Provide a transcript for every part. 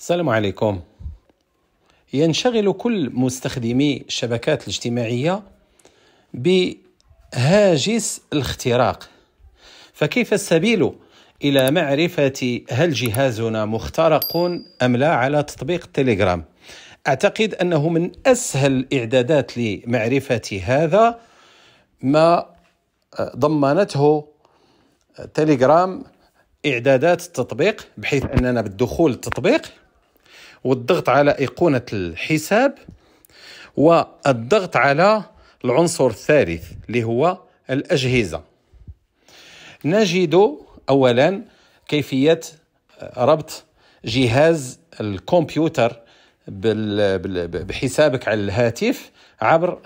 السلام عليكم ينشغل كل مستخدمي الشبكات الاجتماعية بهاجس الاختراق فكيف السبيل إلى معرفة هل جهازنا مخترق أم لا على تطبيق تليجرام أعتقد أنه من أسهل الإعدادات لمعرفة هذا ما آه، ضمنته تليجرام إعدادات التطبيق بحيث أننا بالدخول التطبيق والضغط على أيقونة الحساب والضغط على العنصر الثالث اللي هو الأجهزة نجد أولا كيفية ربط جهاز الكمبيوتر بحسابك على الهاتف عبر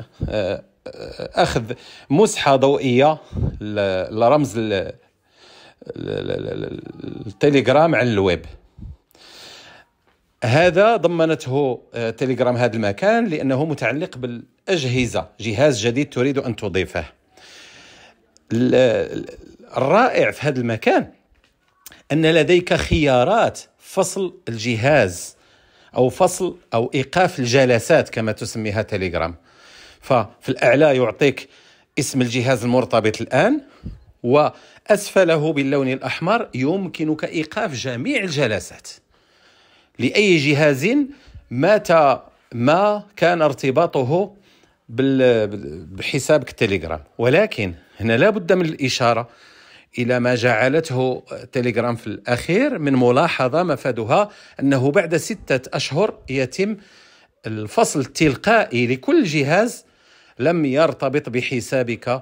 اخذ مسحه ضوئيه لرمز التليجرام على الويب هذا ضمنته آه، تليجرام هذا المكان لأنه متعلق بالأجهزة جهاز جديد تريد أن تضيفه الرائع في هذا المكان أن لديك خيارات فصل الجهاز أو فصل أو إيقاف الجلسات كما تسميها تليجرام ففي الأعلى يعطيك اسم الجهاز المرتبط الآن وأسفله باللون الأحمر يمكنك إيقاف جميع الجلسات لأي جهاز متى ما كان ارتباطه بحسابك التليجرام ولكن هنا لابد من الإشارة إلى ما جعلته تليجرام في الأخير من ملاحظة مفادها أنه بعد ستة أشهر يتم الفصل التلقائي لكل جهاز لم يرتبط بحسابك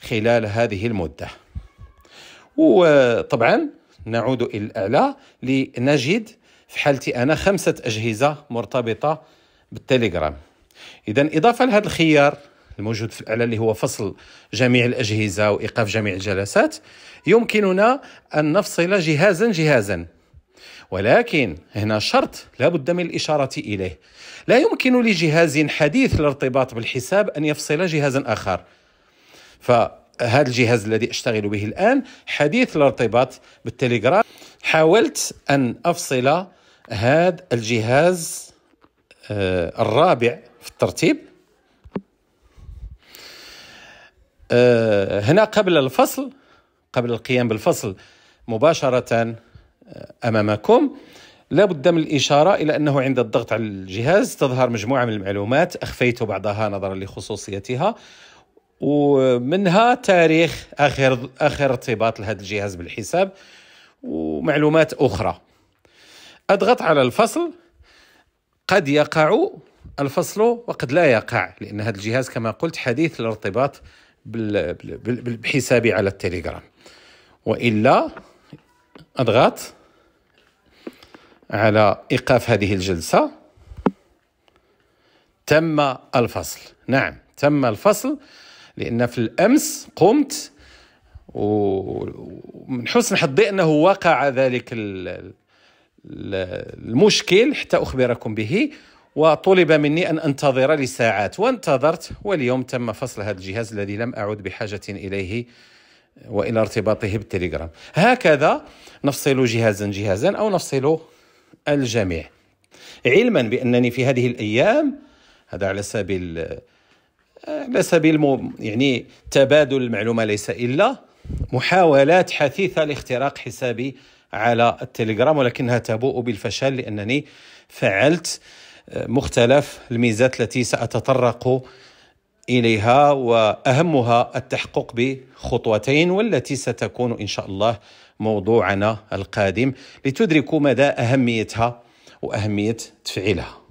خلال هذه المدة وطبعا نعود إلى الأعلى لنجد في حالتي أنا خمسة أجهزة مرتبطة بالتليجرام إذا إضافة لهذا الخيار الموجود في الأعلى اللي هو فصل جميع الأجهزة وإيقاف جميع الجلسات يمكننا أن نفصل جهازا جهازا ولكن هنا شرط لابد من الإشارة إليه لا يمكن لجهاز حديث الارتباط بالحساب أن يفصل جهازا آخر فهذا الجهاز الذي أشتغل به الآن حديث الارتباط بالتليجرام حاولت أن أفصل هذا الجهاز آه، الرابع في الترتيب آه، هنا قبل الفصل قبل القيام بالفصل مباشرة آه، أمامكم لا بد من الإشارة إلى أنه عند الضغط على الجهاز تظهر مجموعة من المعلومات أخفيت بعضها نظرا لخصوصيتها ومنها تاريخ آخر آخر ارتباط لهذا الجهاز بالحساب ومعلومات أخرى أضغط على الفصل قد يقع الفصل وقد لا يقع لأن هذا الجهاز كما قلت حديث الارتباط بحسابي على التليجرام وإلا أضغط على إيقاف هذه الجلسة تم الفصل نعم تم الفصل لأن في الأمس قمت ومن حسن حظي أنه وقع ذلك المشكل حتى أخبركم به وطلب مني أن أنتظر لساعات وانتظرت واليوم تم فصل هذا الجهاز الذي لم أعد بحاجة إليه وإلى ارتباطه بالتليجرام هكذا نفصل جهازا جهازا أو نفصل الجميع علما بأنني في هذه الأيام هذا على سبيل على سبيل يعني تبادل المعلومة ليس إلا محاولات حثيثة لاختراق حسابي على التليجرام ولكنها تبوء بالفشل لأنني فعلت آه، مختلف الميزات التي سأتطرق إليها وأهمها التحقق بخطوتين والتي ستكون إن شاء الله موضوعنا القادم لتدركوا مدى أهميتها وأهمية تفعيلها